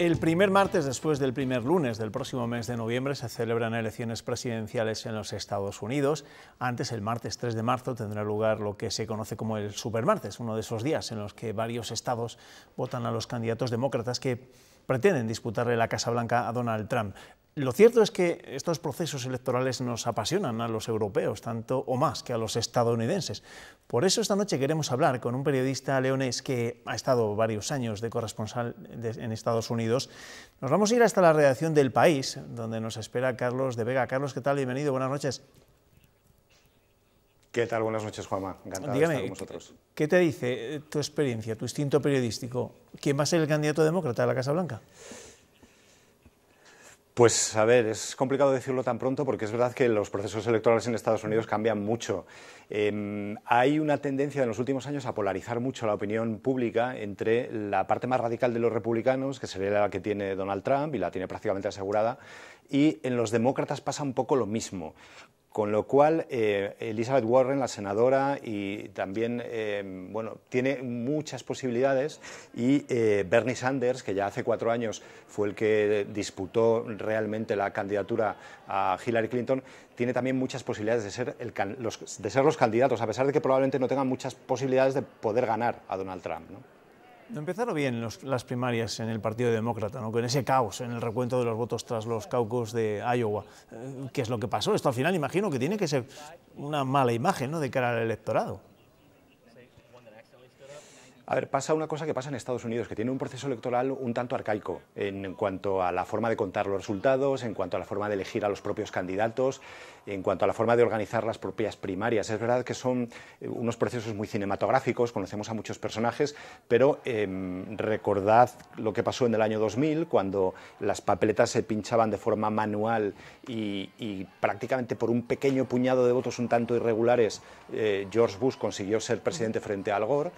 El primer martes después del primer lunes del próximo mes de noviembre se celebran elecciones presidenciales en los Estados Unidos. Antes, el martes 3 de marzo, tendrá lugar lo que se conoce como el supermartes, uno de esos días en los que varios estados votan a los candidatos demócratas que pretenden disputarle la Casa Blanca a Donald Trump. Lo cierto es que estos procesos electorales nos apasionan a los europeos, tanto o más que a los estadounidenses. Por eso esta noche queremos hablar con un periodista leonés que ha estado varios años de corresponsal en Estados Unidos. Nos vamos a ir hasta la redacción del país, donde nos espera Carlos de Vega. Carlos, ¿qué tal? Bienvenido, buenas noches. ¿Qué tal? Buenas noches, Juanma. Encantado de con ¿Qué te dice eh, tu experiencia, tu instinto periodístico? ¿Quién va a ser el candidato demócrata de la Casa Blanca? Pues a ver, es complicado decirlo tan pronto porque es verdad que los procesos electorales en Estados Unidos cambian mucho. Em, hay una tendencia en los últimos años a polarizar mucho la opinión pública entre la parte más radical de los republicanos, que sería la que tiene Donald Trump y la tiene prácticamente asegurada, y en los demócratas pasa un poco lo mismo. Con lo cual, eh, Elizabeth Warren, la senadora, y también eh, bueno, tiene muchas posibilidades. Y eh, Bernie Sanders, que ya hace cuatro años fue el que disputó realmente la candidatura a Hillary Clinton, tiene también muchas posibilidades de ser, los, de ser los candidatos, a pesar de que probablemente no tengan muchas posibilidades de poder ganar a Donald Trump. ¿no? Empezaron bien las primarias en el Partido Demócrata, ¿no? con ese caos en el recuento de los votos tras los caucus de Iowa. Eh, ¿Qué es lo que pasó? Esto al final imagino que tiene que ser una mala imagen de cara al electorado. A ver, pasa una cosa que pasa en Estados Unidos, que tiene un proceso electoral un tanto arcaico en cuanto a la forma de contar los resultados, en cuanto a la forma de elegir a los propios candidatos, en cuanto a la forma de organizar las propias primarias. Es verdad que son eh, unos procesos muy cinematográficos, conocemos a muchos personajes, pero em, recordad lo que pasó en el año 2000, cuando las papeletas se pinchaban de forma manual y, prácticamente por un pequeño puñado de votos un tanto irregulares, eh, George Bush consiguió ser presidente frente a Al Gore.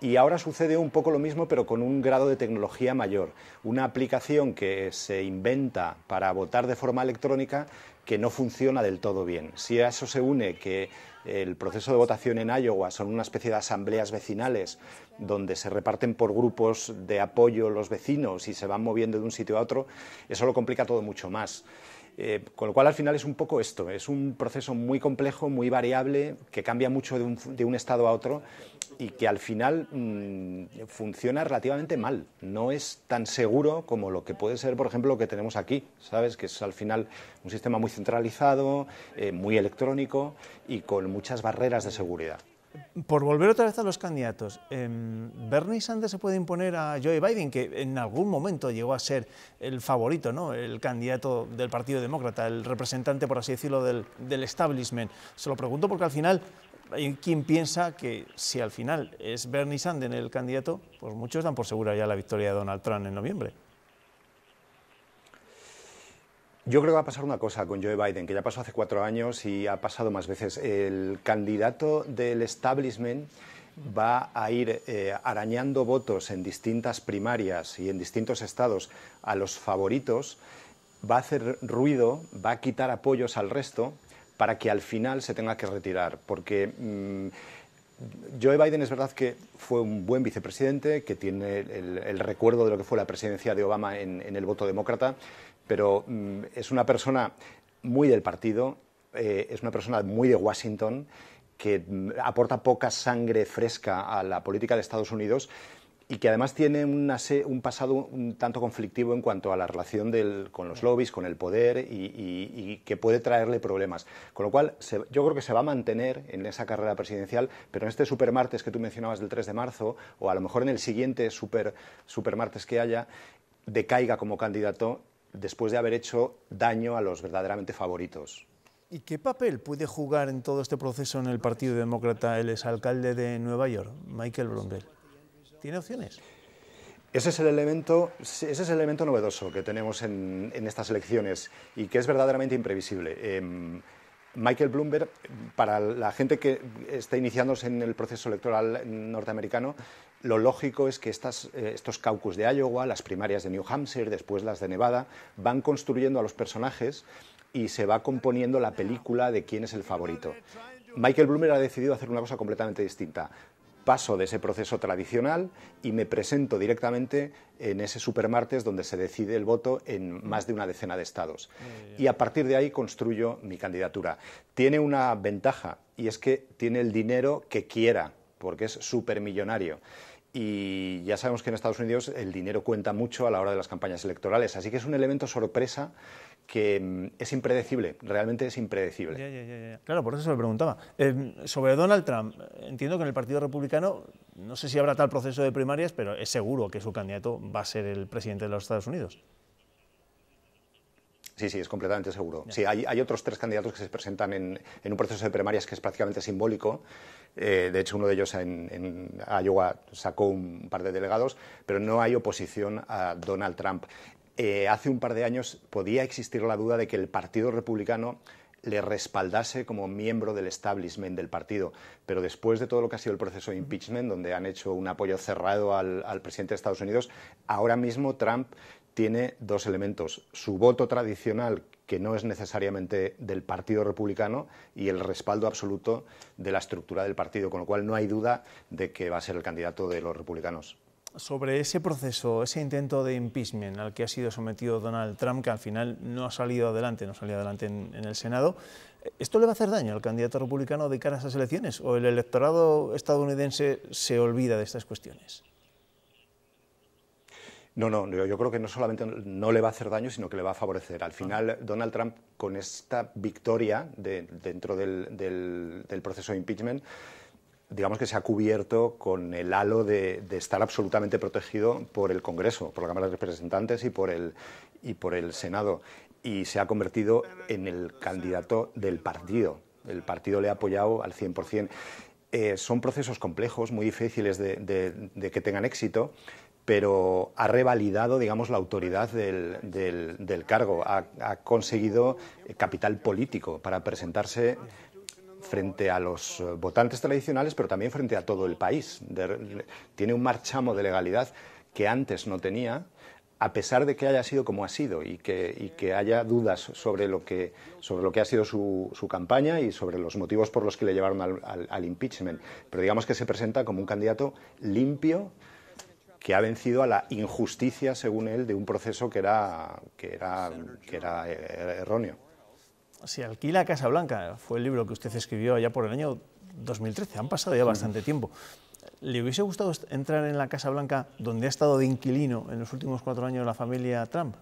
Y ahora sucede un poco lo mismo, pero con un grado de tecnología mayor. Una aplicación que se inventa para votar de forma electrónica que no funciona del todo bien. Si a eso se une que el proceso de votación en Iowa son una especie de asambleas vecinales donde se reparten por grupos de apoyo los vecinos y se van moviendo de un sitio a otro, eso lo complica todo mucho más. Eh, con lo cual al final es un poco esto, es un proceso muy complejo, muy variable, que cambia mucho de un, estado a otro y que al final mm, funciona relativamente mal. No es tan seguro como lo que puede ser, por ejemplo, lo que tenemos aquí, ¿sabes? Que es al final un sistema muy centralizado, eh, muy electrónico y con muchas barreras de seguridad por volver otra vez a los candidatos, em, Bernie Sanders se puede imponer a Joe Biden, que en algún momento llegó a ser el favorito, ¿no? el candidato del Partido Demócrata, el representante, por así decirlo, del, establishment. Se lo pregunto porque al final hay quien piensa que si al final es Bernie Sanders el candidato, pues muchos dan por segura ya la victoria de Donald Trump en noviembre. Yo creo que va a pasar una cosa con Joe Biden, que ya pasó hace cuatro años y ha pasado más veces. El candidato del establishment va a ir eh, arañando votos en distintas primarias y en distintos estados a los favoritos, va a hacer ruido, va a quitar apoyos al resto para que al final se tenga que retirar. Porque mm, Joe Biden es verdad que fue un buen vicepresidente, que tiene el, recuerdo de lo que fue la presidencia de Obama en, en, el voto demócrata, pero mm, es una persona muy del partido, eh, es una persona muy de Washington, que mm, aporta poca sangre fresca a la política de Estados Unidos y que además tiene un pasado un tanto conflictivo en cuanto a la relación con los lobbies, con el poder y, que puede traerle problemas. Con lo cual, yo creo que se va a mantener en esa carrera presidencial, pero en este Super Martes que tú mencionabas del 3 de marzo, o a lo mejor en el siguiente super, supermartes que haya, decaiga como candidato después de haber hecho daño a los verdaderamente favoritos. ¿Y qué papel puede jugar en todo este proceso en el Partido Demócrata el exalcalde de Nueva York, Michael Bloomberg? ¿Tiene opciones? Ese es, el elemento, ese es el elemento novedoso que tenemos en, estas elecciones y que es verdaderamente imprevisible. Em, Michael Bloomberg, para la gente que está iniciándose en el proceso electoral norteamericano, lo lógico es que eh, estos caucus de Iowa, las primarias de New Hampshire, después las de Nevada, van construyendo a los personajes y se va componiendo la película de quién es el favorito. Michael Bloomer ha decidido hacer una cosa completamente distinta. Paso de ese proceso tradicional y me presento directamente en ese supermartes donde se decide el voto en más de una decena de estados. Y a partir de ahí construyo mi candidatura. Tiene una ventaja y es que tiene el dinero que quiera, porque es supermillonario y ya sabemos que en Estados Unidos el dinero cuenta mucho a la hora de las campañas electorales, así que es un elemento sorpresa que mm, es impredecible, realmente es impredecible. claro, por eso se lo preguntaba. Em, sobre Donald Trump, entiendo que en el Partido Republicano, no sé si habrá tal proceso de primarias, pero es seguro que su candidato va a ser el presidente de los Estados Unidos. Sí, sí, es completamente seguro. Sí, hay, otros tres candidatos que se presentan en, un proceso de primarias que es prácticamente simbólico. Eh, de hecho, uno de ellos en, Iowa sacó un par de delegados, pero no hay oposición a Donald Trump. Eh, hace un par de años podía existir la duda de que el Partido Republicano le respaldase como miembro del establishment del partido. Pero después de todo lo que ha sido el proceso de impeachment, donde han hecho un apoyo cerrado al, al presidente de Estados Unidos, ahora mismo Trump tiene dos elementos. Su voto tradicional, que no es necesariamente del Partido Republicano, y el respaldo absoluto de la estructura del partido, con lo cual no hay duda de que va a ser el candidato de los republicanos. Sobre ese proceso, ese intento de impeachment al que ha sido sometido Donald Trump, que al final no ha salido adelante, no salió adelante en, en el Senado, ¿esto le va a hacer daño al candidato republicano de cara a esas elecciones? ¿O el electorado estadounidense se olvida de estas cuestiones? No, no, yo, creo que no solamente no le va a hacer daño, sino que le va a favorecer. Al final, ah. Donald Trump, con esta victoria dentro del, proceso de impeachment, digamos que se ha cubierto con el halo de, estar absolutamente protegido por el Congreso, por la Cámara de Representantes y por el, y por el Senado. Y se ha convertido en el candidato del partido. El partido le ha apoyado al 100%. Eh, son procesos complejos, muy difíciles de, que tengan éxito, pero ha revalidado, digamos, la autoridad del, del, cargo, ha, conseguido eh, capital político para presentarse frente a los eh, votantes tradicionales, pero también frente a todo el país. tiene un marchamo de legalidad que antes no tenía a pesar de que haya sido como ha sido y que, haya dudas sobre lo que, ha sido su, campaña y sobre los motivos por los que le llevaron al, impeachment. Pero digamos que se presenta como un candidato limpio que ha vencido a la injusticia, según él, de un proceso que era, que era, que era erróneo. Si alquila Casa Blanca, fue el libro que usted escribió allá por el año 2013, han pasado ya bastante tiempo. ¿Le hubiese gustado entrar en la Casa Blanca donde ha estado de inquilino en los últimos cuatro años la familia Trump?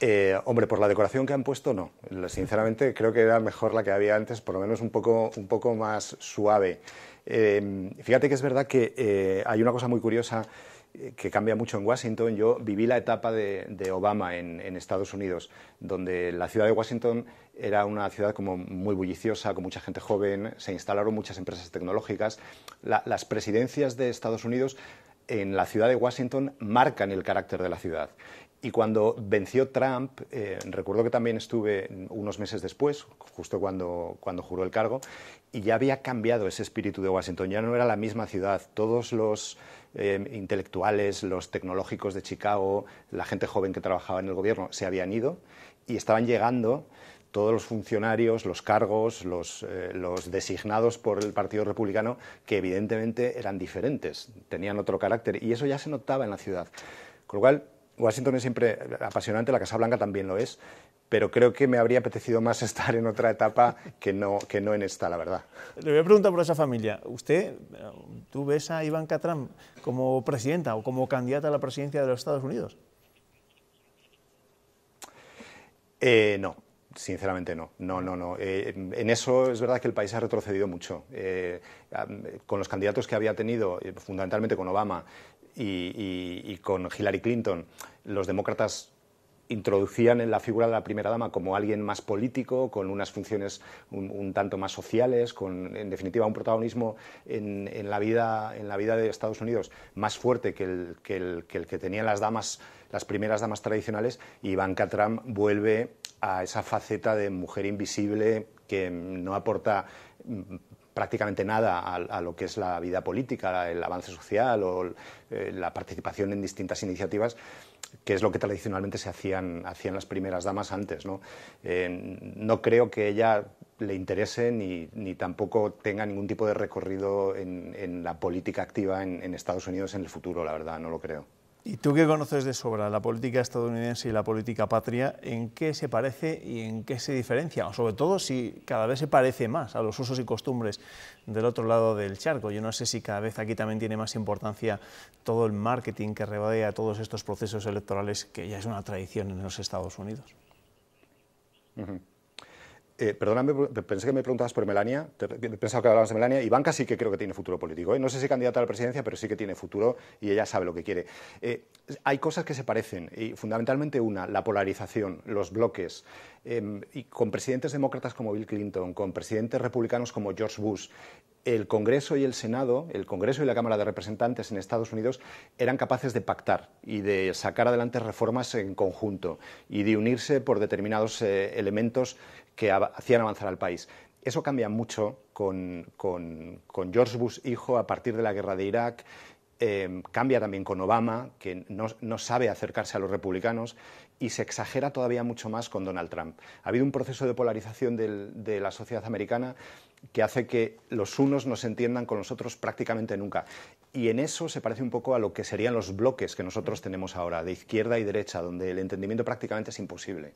Eh, hombre, por la decoración que han puesto, no. Sinceramente, creo que era mejor la que había antes, por lo menos un poco, un poco más suave. Eh, fíjate que es verdad que eh, hay una cosa muy curiosa que cambia mucho en Washington. Yo viví la etapa de, Obama en, Estados Unidos, donde la ciudad de Washington era una ciudad como muy bulliciosa, con mucha gente joven, se instalaron muchas empresas tecnológicas. las presidencias de Estados Unidos en la ciudad de Washington marcan el carácter de la ciudad. Y cuando venció Trump, eh, recuerdo que también estuve unos meses después, justo cuando, cuando juró el cargo, y ya había cambiado ese espíritu de Washington, ya no era la misma ciudad, todos los Em, intelectuales, los tecnológicos de Chicago, la gente joven que trabajaba en el gobierno, se habían ido y estaban llegando todos los funcionarios, los cargos, los, eh, los, designados por el Partido Republicano, que evidentemente eran diferentes, tenían otro carácter, y eso ya se notaba en la ciudad. Con lo cual, Washington es siempre apasionante, la Casa Blanca también lo es, pero creo que me habría apetecido más estar en otra etapa que no, que no en esta, la verdad. Le voy a preguntar por esa familia. ¿Usted, tú ves a Iván Trump como presidenta o como candidata a la presidencia de los Estados Unidos? Eh, no, sinceramente no. No, no, no. Eh, en eso es verdad que el país ha retrocedido mucho. Eh, con los candidatos que había tenido, fundamentalmente con Obama, y, con Hillary Clinton los demócratas introducían en la figura de la primera dama como alguien más político, con unas funciones un, tanto más sociales, con en definitiva un protagonismo en, la, vida, en la vida de Estados Unidos más fuerte que el que, que, el tenían las damas, las primeras damas tradicionales, y Ivanka Trump vuelve a esa faceta de mujer invisible que no aporta prácticamente nada a, lo que es la vida política, el avance social o eh, la participación en distintas iniciativas, que es lo que tradicionalmente se hacían, hacían las primeras damas antes. No, eh, creo que ella le interese ni, tampoco tenga ningún tipo de recorrido en, la política activa en Estados Unidos en el futuro, la verdad, no lo creo. Y tú qué conoces de sobra la política estadounidense y la política patria, ¿en qué se parece y en qué se diferencia? O sobre todo si cada vez se parece más a los usos y costumbres del otro lado del charco. Yo no sé si cada vez aquí también tiene más importancia todo el marketing que rodea todos estos procesos electorales, que ya es una tradición en los Estados Unidos. Eh, perdóname, pensé que me preguntabas por Melania, he pensaba que hablabas de Melania, y sí que creo que tiene futuro político. ¿eh? No sé si candidata a la presidencia, pero sí que tiene futuro y ella sabe lo que quiere. Eh, hay cosas que se parecen, y fundamentalmente una, la polarización, los bloques, em, y con presidentes demócratas como Bill Clinton, con presidentes republicanos como George Bush, el Congreso y el Senado, el Congreso y la Cámara de Representantes en Estados Unidos eran capaces de pactar y de sacar adelante reformas en conjunto y de unirse por determinados elementos que hacían avanzar al país. Eso cambia mucho con, George Bush hijo a partir de la guerra de Irak, em, cambia también con Obama, que no, sabe acercarse a los republicanos, y se exagera todavía mucho más con Donald Trump. Ha habido un proceso de polarización de la sociedad americana que hace que los unos no se entiendan con los otros prácticamente nunca. Y en eso se parece un poco a lo que serían los bloques que nosotros tenemos ahora, de izquierda y derecha, donde el entendimiento prácticamente es imposible.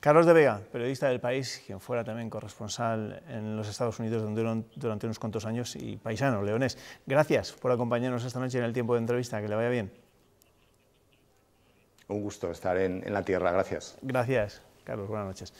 Carlos de Vega, periodista del país, quien fuera también corresponsal en los Estados Unidos durante unos cuantos años y paisano leonés. Gracias por acompañarnos esta noche en el tiempo de entrevista. Que le vaya bien. Un gusto estar en, en la tierra. Gracias. Gracias, Carlos. Buenas noches.